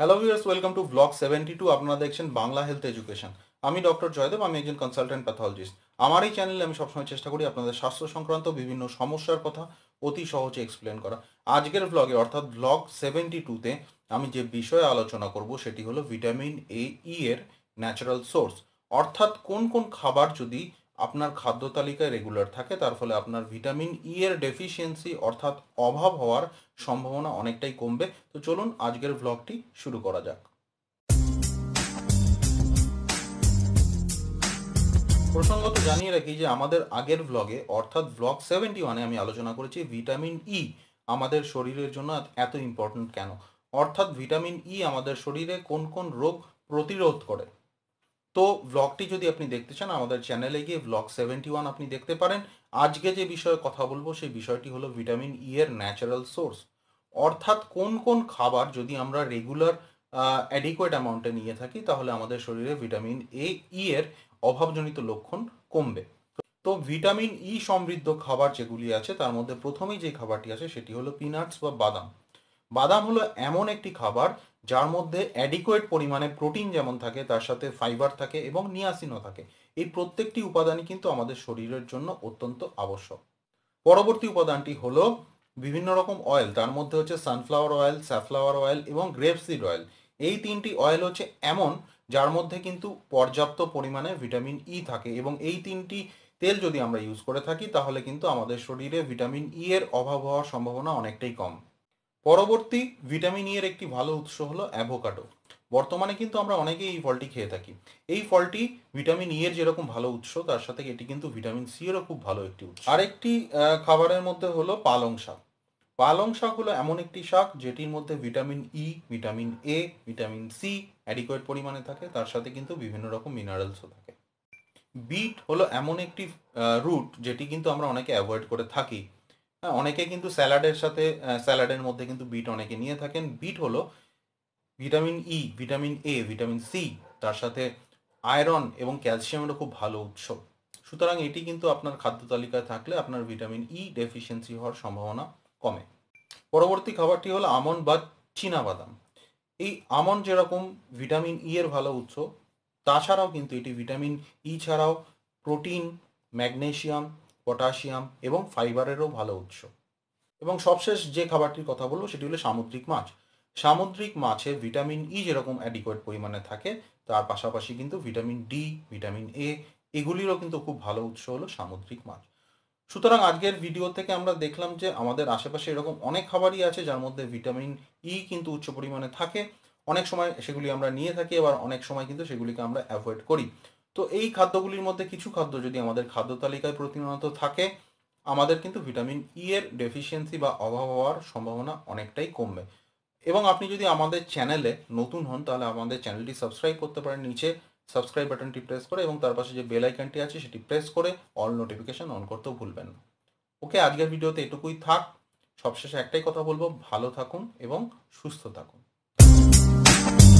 hello viewers welcome to block seventy two আপনারা দেখছেন Bangla health education আমি ডক্টর জয়দেব আমি একজন কনসালটেন্ট প্যাথোলজিস্ট আমার এই চ্যানেলে আমি সবসময় চেষ্টা করি আপনাদের স্বাস্থ্য সংক্রান্ত বিভিন্ন সমস্যার কথা অতি সহজে এক্সপ্লেন করা আজকের ব্লগে অর্থাৎ ব্লগ সেভেন্টি টুতে আমি যে বিষয়ে আলোচনা করব সেটি হলো ভিটামিন এ ই এর ন্যাচারাল সোর্স অর্থাৎ কোন কোন খাবার যদি আপনার খাদ্য তালিকায় রেগুলার থাকে তার ফলে আপনার ভিটামিন ই e এর ডেফিসিয়েন্সি অর্থাৎ অভাব হওয়ার সম্ভাবনা অনেকটাই কমবে তো চলুন আজকের ব্লগটি শুরু করা যাক প্রসঙ্গত জানিয়ে রাখি যে আমাদের আগের ব্লগে অর্থাৎ ব্লগ সেভেন্টি ওয়ানে আমি আলোচনা করেছি ভিটামিন ই e আমাদের শরীরের জন্য এত ইম্পর্টেন্ট কেন অর্থাৎ ভিটামিন ই e আমাদের শরীরে কোন কোন রোগ প্রতিরোধ করে তো ব্লগটি যদি আপনি দেখতে চান আমাদের চ্যানেলে গিয়ে ব্লগ সেভেন্টি ওয়ান আপনি দেখতে পারেন আজকে যে বিষয়ে কথা বলবো সেই বিষয়টি হলো ভিটামিন ই e এর ন্যাচারাল সোর্স অর্থাৎ কোন কোন খাবার যদি আমরা রেগুলার অ্যাডিকুয়েট অ্যামাউন্টে নিয়ে থাকি তাহলে আমাদের শরীরে ভিটামিন এ ই এর অভাবজনিত লক্ষণ কমবে তো ভিটামিন ই e সমৃদ্ধ খাবার যেগুলি আছে তার মধ্যে প্রথমেই যে খাবারটি আছে সেটি হলো পিনাটস বা বাদাম বাদাম হলো এমন একটি খাবার যার মধ্যে অ্যাডিকোয়েট পরিমাণে প্রোটিন যেমন থাকে তার সাথে ফাইবার থাকে এবং নিয়াসিনও থাকে এই প্রত্যেকটি উপাদানই কিন্তু আমাদের শরীরের জন্য অত্যন্ত আবশ্যক পরবর্তী উপাদানটি হলো বিভিন্ন রকম অয়েল তার মধ্যে হচ্ছে সানফ্লাওয়ার অয়েল স্যাফ্লাওয়ার অয়েল এবং গ্রেপসিড অয়েল এই তিনটি অয়েল হচ্ছে এমন যার মধ্যে কিন্তু পর্যাপ্ত পরিমাণে ভিটামিন ই e থাকে এবং এই তিনটি তেল যদি আমরা ইউজ করে থাকি তাহলে কিন্তু আমাদের শরীরে ভিটামিন ই e এর অভাব হওয়ার সম্ভাবনা অনেকটাই কম পরবর্তী ভিটামিন ই e এর একটি ভালো উৎস হলো অ্যাভোকাডো বর্তমানে কিন্তু আমরা অনেকেই এই ফলটি খেয়ে থাকি এই ফলটি ভিটামিন ই e এর যেরকম ভালো উৎস তার সাথে এটি কিন্তু ভিটামিন সি এরও খুব ভালো একটি উৎস আরেকটি খাবারের মধ্যে হলো পালং শাক পালং শাক হলো এমন একটি শাক যেটির মধ্যে vitamin E e, vitamin A vitamin C adequate পরিমাণে থাকে তার সাথে কিন্তু বিভিন্ন রকম মিনারেলসও থাকে বিট হলো এমন একটি রুট যেটি কিন্তু আমরা অনেকে অ্যাভয়েড করে থাকি হ্যাঁ অনেকে কিন্তু স্যালাডের সাথে স্যালাডের মধ্যে কিন্তু বিট অনেকে নিয়ে থাকেন বিট হলো vitamin E vitamin A vitamin C তার সাথে আয়রন এবং ক্যালসিয়ামেরও খুব ভালো উৎস সুতরাং এটি কিন্তু আপনার খাদ্য তালিকায় থাকলে আপনার ভিটামিন ই ডেফিসিয়েন্সি হওয়ার সম্ভাবনা কমে পরবর্তী খাবারটি হলো আমন্ড বা বাদাম এই আমন্ড যেরকম ভিটামিন ই e এর ভালো উৎস তাছাড়াও কিন্তু এটি ভিটামিন ই e ছাড়াও প্রোটিন ম্যাগনেশিয়াম পটাশিয়াম এবং ফাইবারেরও ভালো উৎস এবং সবশেষ যে খাবারটির কথা বলবো সেটি হলো সামুদ্রিক মাছ সামুদ্রিক মাছে ভিটামিন ই e যেরকম অ্যাডিকোয়েট পরিমাণে থাকে তার পাশাপাশি কিন্তু ভিটামিন ডি ভিটামিন এ এগুলিরও কিন্তু খুব ভালো উৎস হলো সামুদ্রিক মাছ সুতরাং আজকের ভিডিও থেকে আমরা দেখলাম যে আমাদের আশেপাশে এরকম অনেক খাবারই আছে যার মধ্যে ভিটামিন ই e কিন্তু উচ্চ পরিমাণে থাকে অনেক সময় সেগুলি আমরা নিয়ে থাকি আবার অনেক সময় কিন্তু সেগুলিকে আমরা অ্যাভয়েড করি তো এই খাদ্যগুলির মধ্যে কিছু খাদ্য যদি আমাদের খাদ্য তালিকায় প্রতিনিয়ত থাকে আমাদের কিন্তু ভিটামিন ই e এর ডেফিসিয়েন্সি বা অভাব হওয়ার সম্ভাবনা অনেকটাই কমবে এবং আপনি যদি আমাদের চ্যানেলে নতুন হন তাহলে আমাদের চ্যানেলটি সাবস্ক্রাইব করতে পারেন নিচে সাবস্ক্রাইব বাটনটি প্রেস করে এবং তার পাশে যে বেল আইকনটি আছে সেটি প্রেস করে অল নোটিফিকেশন অন করতেও ভুলবেন না ওকে আজকের ভিডিওতে এটুকুই থাক সবশেষে একটাই কথা বলবো ভালো থাকুন এবং সুস্থ থাকুন